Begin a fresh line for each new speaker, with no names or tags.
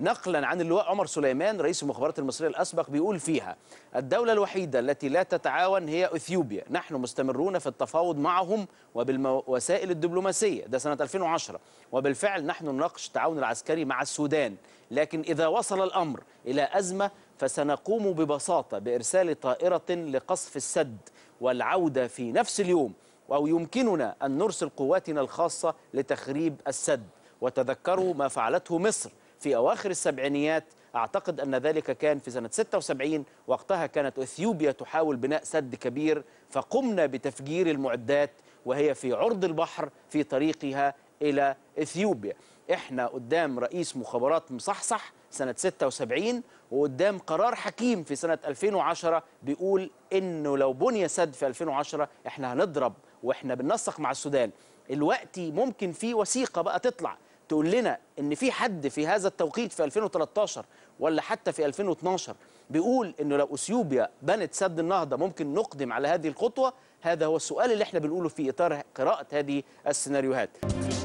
نقلا عن اللواء عمر سليمان رئيس المخابرات المصرية الأسبق بيقول فيها الدولة الوحيدة التي لا تتعاون هي أثيوبيا نحن مستمرون في التفاوض معهم وبالوسائل الدبلوماسية ده سنة 2010 وبالفعل نحن نناقش التعاون العسكري مع السودان لكن إذا وصل الأمر إلى أزمة فسنقوم ببساطة بإرسال طائرة لقصف السد والعودة في نفس اليوم أو يمكننا أن نرسل قواتنا الخاصة لتخريب السد وتذكروا ما فعلته مصر في أواخر السبعينيات أعتقد أن ذلك كان في سنة 76 وقتها كانت أثيوبيا تحاول بناء سد كبير فقمنا بتفجير المعدات وهي في عرض البحر في طريقها إلى إثيوبيا إحنا قدام رئيس مخابرات مصحصح سنة 76 وقدام قرار حكيم في سنة 2010 بيقول إنه لو بني سد في 2010 إحنا هنضرب وإحنا بننسق مع السودان الوقت ممكن في وثيقة بقى تطلع تقول لنا ان في حد في هذا التوقيت في 2013 ولا حتى في 2012 بيقول انه لو اثيوبيا بنت سد النهضه ممكن نقدم على هذه الخطوه هذا هو السؤال اللي احنا بنقوله في اطار قراءه هذه السيناريوهات